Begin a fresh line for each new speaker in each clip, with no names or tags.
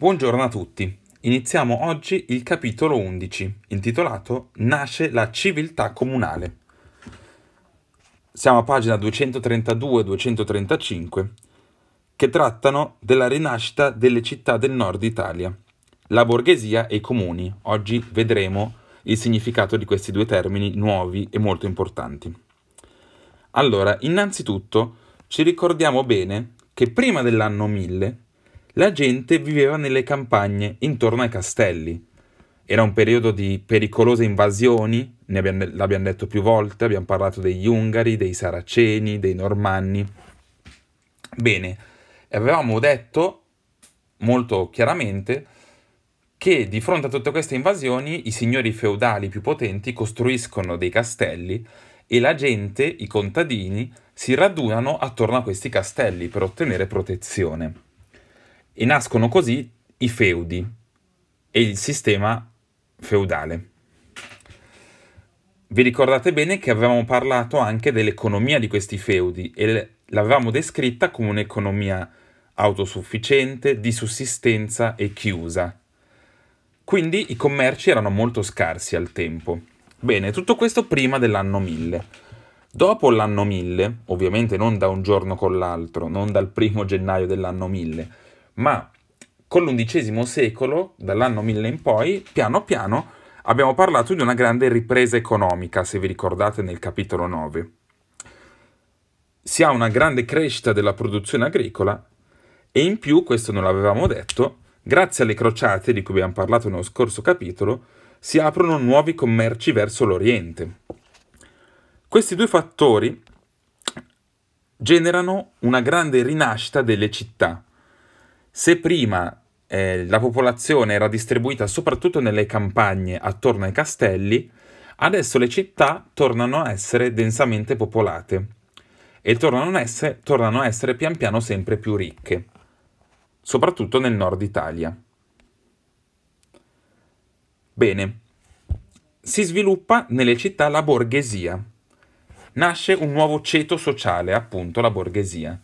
Buongiorno a tutti. Iniziamo oggi il capitolo 11, intitolato Nasce la civiltà comunale. Siamo a pagina 232-235, che trattano della rinascita delle città del nord Italia, la borghesia e i comuni. Oggi vedremo il significato di questi due termini nuovi e molto importanti. Allora, innanzitutto ci ricordiamo bene che prima dell'anno 1000 la gente viveva nelle campagne, intorno ai castelli. Era un periodo di pericolose invasioni, ne abbiamo, l'abbiamo detto più volte, abbiamo parlato degli Ungari, dei Saraceni, dei Normanni. Bene, avevamo detto molto chiaramente che di fronte a tutte queste invasioni i signori feudali più potenti costruiscono dei castelli e la gente, i contadini, si radunano attorno a questi castelli per ottenere protezione. E nascono così i feudi e il sistema feudale. Vi ricordate bene che avevamo parlato anche dell'economia di questi feudi e l'avevamo descritta come un'economia autosufficiente, di sussistenza e chiusa. Quindi i commerci erano molto scarsi al tempo. Bene, tutto questo prima dell'anno 1000. Dopo l'anno 1000, ovviamente non da un giorno con l'altro, non dal primo gennaio dell'anno 1000, ma con l'undicesimo secolo, dall'anno 1000 in poi, piano piano abbiamo parlato di una grande ripresa economica, se vi ricordate nel capitolo 9. Si ha una grande crescita della produzione agricola e in più, questo non l'avevamo detto, grazie alle crociate di cui abbiamo parlato nello scorso capitolo, si aprono nuovi commerci verso l'Oriente. Questi due fattori generano una grande rinascita delle città, se prima eh, la popolazione era distribuita soprattutto nelle campagne attorno ai castelli, adesso le città tornano a essere densamente popolate e tornano a essere, tornano a essere pian piano sempre più ricche, soprattutto nel nord Italia. Bene, si sviluppa nelle città la borghesia. Nasce un nuovo ceto sociale, appunto la borghesia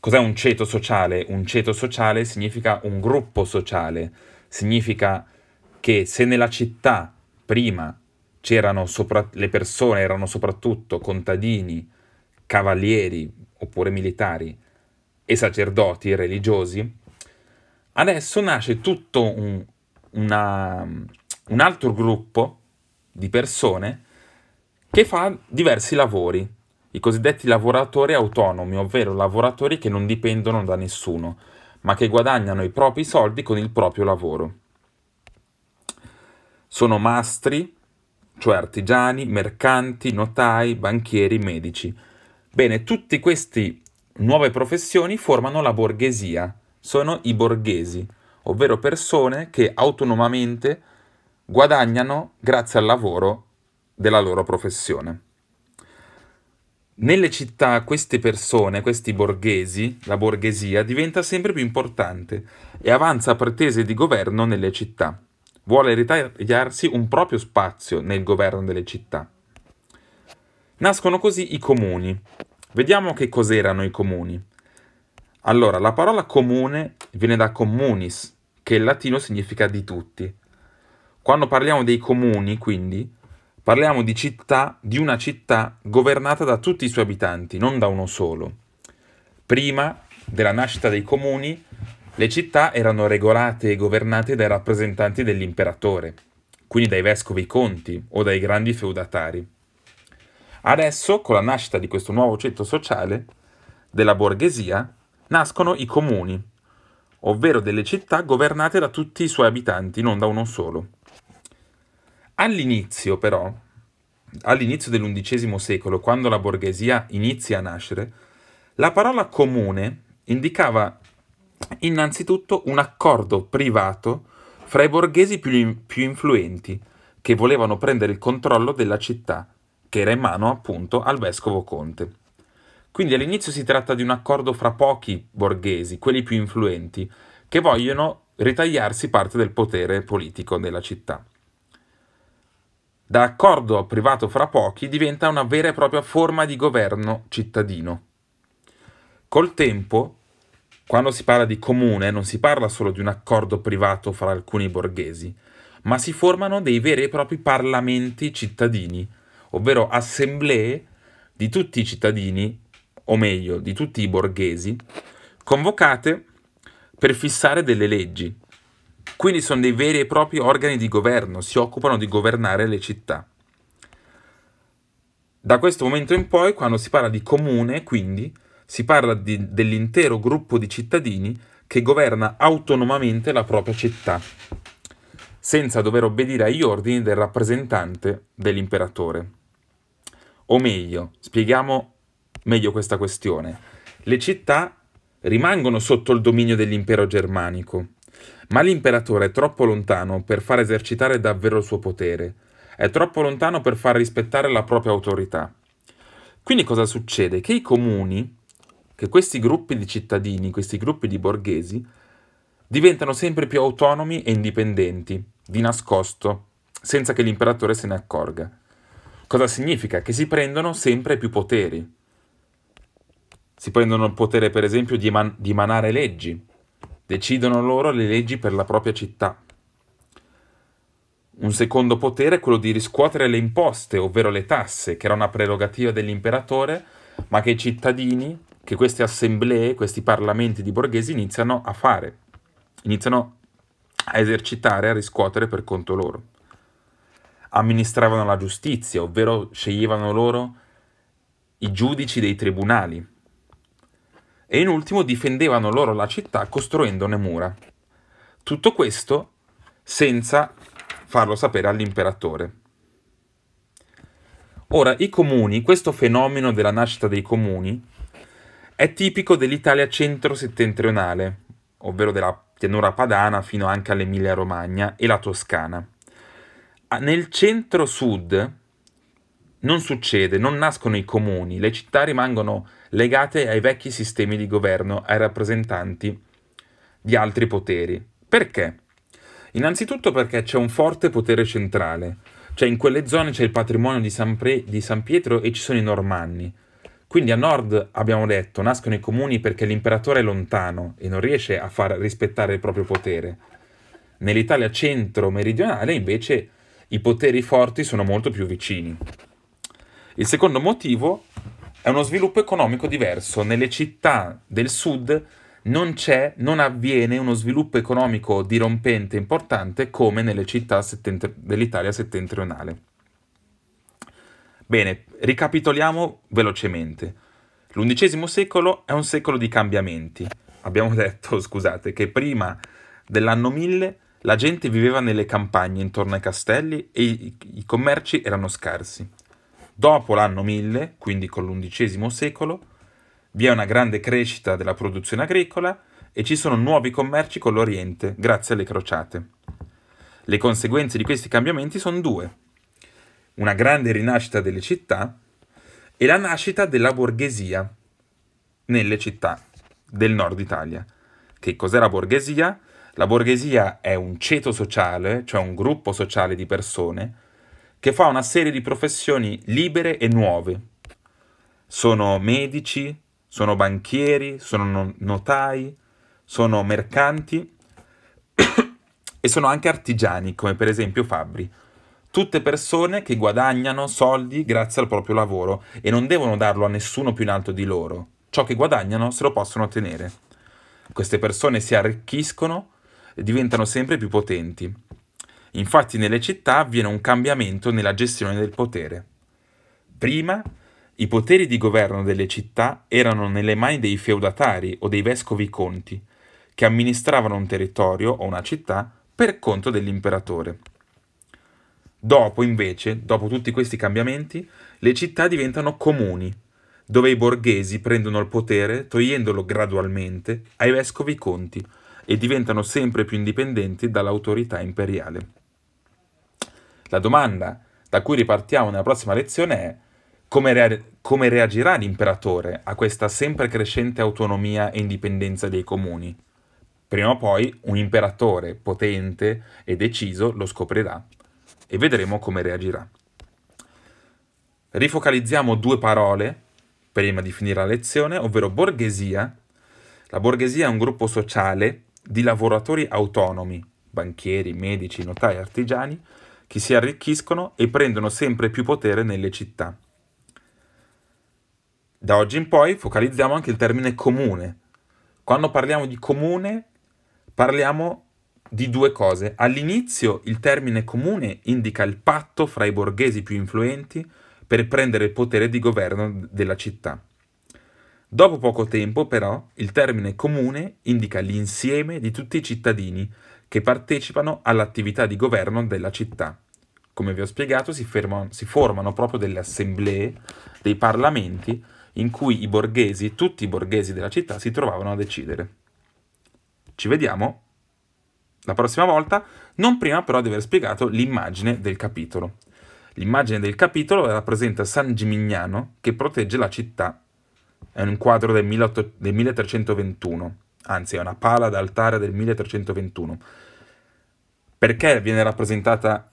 Cos'è un ceto sociale? Un ceto sociale significa un gruppo sociale, significa che se nella città prima c'erano sopra- le persone erano soprattutto contadini, cavalieri oppure militari e sacerdoti religiosi, adesso nasce tutto un, una, un altro gruppo di persone che fa diversi lavori i cosiddetti lavoratori autonomi, ovvero lavoratori che non dipendono da nessuno, ma che guadagnano i propri soldi con il proprio lavoro. Sono mastri, cioè artigiani, mercanti, notai, banchieri, medici. Bene, tutte queste nuove professioni formano la borghesia, sono i borghesi, ovvero persone che autonomamente guadagnano grazie al lavoro della loro professione. Nelle città queste persone, questi borghesi, la borghesia diventa sempre più importante e avanza pretese di governo nelle città. Vuole ritagliarsi un proprio spazio nel governo delle città. Nascono così i comuni. Vediamo che cos'erano i comuni. Allora, la parola comune viene da comunis, che in latino significa di tutti. Quando parliamo dei comuni, quindi, Parliamo di città, di una città governata da tutti i suoi abitanti, non da uno solo. Prima della nascita dei comuni, le città erano regolate e governate dai rappresentanti dell'imperatore, quindi dai vescovi conti o dai grandi feudatari. Adesso, con la nascita di questo nuovo ceto sociale, della borghesia, nascono i comuni, ovvero delle città governate da tutti i suoi abitanti, non da uno solo. All'inizio però, all'inizio dell'undicesimo secolo, quando la borghesia inizia a nascere, la parola comune indicava innanzitutto un accordo privato fra i borghesi più, più influenti che volevano prendere il controllo della città, che era in mano appunto al vescovo conte. Quindi all'inizio si tratta di un accordo fra pochi borghesi, quelli più influenti, che vogliono ritagliarsi parte del potere politico della città da accordo privato fra pochi diventa una vera e propria forma di governo cittadino. Col tempo, quando si parla di comune, non si parla solo di un accordo privato fra alcuni borghesi, ma si formano dei veri e propri parlamenti cittadini, ovvero assemblee di tutti i cittadini, o meglio, di tutti i borghesi, convocate per fissare delle leggi, quindi sono dei veri e propri organi di governo, si occupano di governare le città. Da questo momento in poi, quando si parla di comune, quindi, si parla di, dell'intero gruppo di cittadini che governa autonomamente la propria città, senza dover obbedire agli ordini del rappresentante dell'imperatore. O meglio, spieghiamo meglio questa questione. Le città rimangono sotto il dominio dell'impero germanico, ma l'imperatore è troppo lontano per far esercitare davvero il suo potere, è troppo lontano per far rispettare la propria autorità. Quindi cosa succede? Che i comuni, che questi gruppi di cittadini, questi gruppi di borghesi, diventano sempre più autonomi e indipendenti, di nascosto, senza che l'imperatore se ne accorga. Cosa significa? Che si prendono sempre più poteri. Si prendono il potere, per esempio, di, eman- di emanare leggi, Decidono loro le leggi per la propria città. Un secondo potere è quello di riscuotere le imposte, ovvero le tasse, che era una prerogativa dell'imperatore, ma che i cittadini, che queste assemblee, questi parlamenti di borghesi iniziano a fare, iniziano a esercitare, a riscuotere per conto loro. Amministravano la giustizia, ovvero sceglievano loro i giudici dei tribunali, e in ultimo difendevano loro la città costruendone mura. Tutto questo senza farlo sapere all'imperatore. Ora, i comuni, questo fenomeno della nascita dei comuni, è tipico dell'Italia centro-settentrionale, ovvero della pianura padana fino anche all'Emilia-Romagna e la Toscana. Nel centro-sud non succede, non nascono i comuni, le città rimangono legate ai vecchi sistemi di governo, ai rappresentanti di altri poteri. Perché? Innanzitutto perché c'è un forte potere centrale, cioè in quelle zone c'è il patrimonio di San, Pre- di San Pietro e ci sono i normanni. Quindi a nord, abbiamo detto, nascono i comuni perché l'imperatore è lontano e non riesce a far rispettare il proprio potere. Nell'Italia centro-meridionale invece i poteri forti sono molto più vicini. Il secondo motivo è uno sviluppo economico diverso. Nelle città del sud non c'è, non avviene uno sviluppo economico dirompente importante come nelle città settent- dell'Italia settentrionale. Bene, ricapitoliamo velocemente. L'undicesimo secolo è un secolo di cambiamenti. Abbiamo detto, scusate, che prima dell'anno 1000 la gente viveva nelle campagne intorno ai castelli e i, i commerci erano scarsi. Dopo l'anno 1000, quindi con l'undicesimo secolo, vi è una grande crescita della produzione agricola e ci sono nuovi commerci con l'Oriente grazie alle crociate. Le conseguenze di questi cambiamenti sono due. Una grande rinascita delle città e la nascita della borghesia nelle città del nord Italia. Che cos'è la borghesia? La borghesia è un ceto sociale, cioè un gruppo sociale di persone, che fa una serie di professioni libere e nuove. Sono medici, sono banchieri, sono notai, sono mercanti e sono anche artigiani, come per esempio Fabbri. Tutte persone che guadagnano soldi grazie al proprio lavoro e non devono darlo a nessuno più in alto di loro. Ciò che guadagnano se lo possono ottenere. Queste persone si arricchiscono e diventano sempre più potenti. Infatti nelle città avviene un cambiamento nella gestione del potere. Prima, i poteri di governo delle città erano nelle mani dei feudatari o dei vescovi conti, che amministravano un territorio o una città per conto dell'imperatore. Dopo, invece, dopo tutti questi cambiamenti, le città diventano comuni, dove i borghesi prendono il potere togliendolo gradualmente ai vescovi conti e diventano sempre più indipendenti dall'autorità imperiale. La domanda da cui ripartiamo nella prossima lezione è come, rea- come reagirà l'imperatore a questa sempre crescente autonomia e indipendenza dei comuni. Prima o poi un imperatore potente e deciso lo scoprirà e vedremo come reagirà. Rifocalizziamo due parole prima di finire la lezione, ovvero borghesia. La borghesia è un gruppo sociale di lavoratori autonomi, banchieri, medici, notai, artigiani, che si arricchiscono e prendono sempre più potere nelle città. Da oggi in poi focalizziamo anche il termine comune. Quando parliamo di comune parliamo di due cose. All'inizio il termine comune indica il patto fra i borghesi più influenti per prendere il potere di governo della città. Dopo poco tempo, però, il termine comune indica l'insieme di tutti i cittadini che partecipano all'attività di governo della città. Come vi ho spiegato, si, fermano, si formano proprio delle assemblee, dei parlamenti, in cui i borghesi, tutti i borghesi della città, si trovavano a decidere. Ci vediamo la prossima volta, non prima però di aver spiegato l'immagine del capitolo. L'immagine del capitolo rappresenta San Gimignano che protegge la città. È un quadro del, 18... del 1321 anzi è una pala d'altare del 1321. Perché viene rappresentata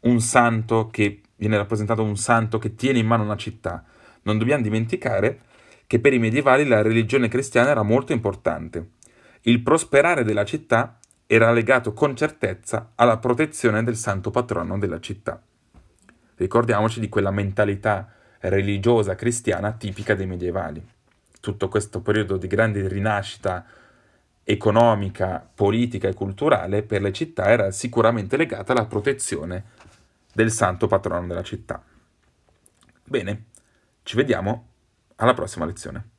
un santo che viene rappresentato un santo che tiene in mano una città? Non dobbiamo dimenticare che per i medievali la religione cristiana era molto importante. Il prosperare della città era legato con certezza alla protezione del santo patrono della città. Ricordiamoci di quella mentalità religiosa cristiana tipica dei medievali tutto questo periodo di grande rinascita economica, politica e culturale per le città era sicuramente legata alla protezione del santo patrono della città. Bene, ci vediamo alla prossima lezione.